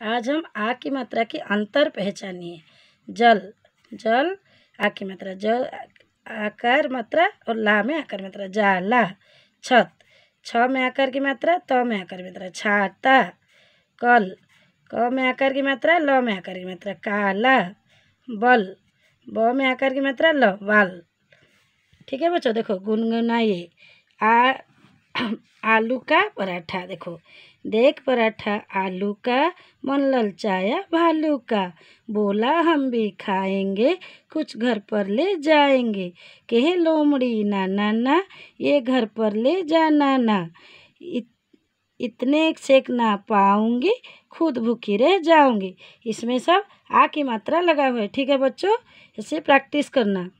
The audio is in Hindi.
आज हम आ की मात्रा के अंतर पहचानिए जल जल आ की मात्रा जल आकार मात्रा और ला में आकार मात्रा ला छत छ में आकार की मात्रा त तो में आकार मात्रा छाता कल क में आकार की मात्रा ल में आकार की मात्रा काला बल ब में आकार की मात्रा ल बाल ठीक है बच्चों देखो गुनगुनाइए आ आलू का पराठा देखो देख पराठा आलू का मन ललचाया भालू का बोला हम भी खाएंगे कुछ घर पर ले जाएंगे कहे लोमड़ी ना ना ना ये घर पर ले जाना ना इत, इतने सेक ना पाऊँगी खुद भूखी रह जाऊँगी इसमें सब आ की मात्रा लगा हुआ है ठीक है बच्चों इसे प्रैक्टिस करना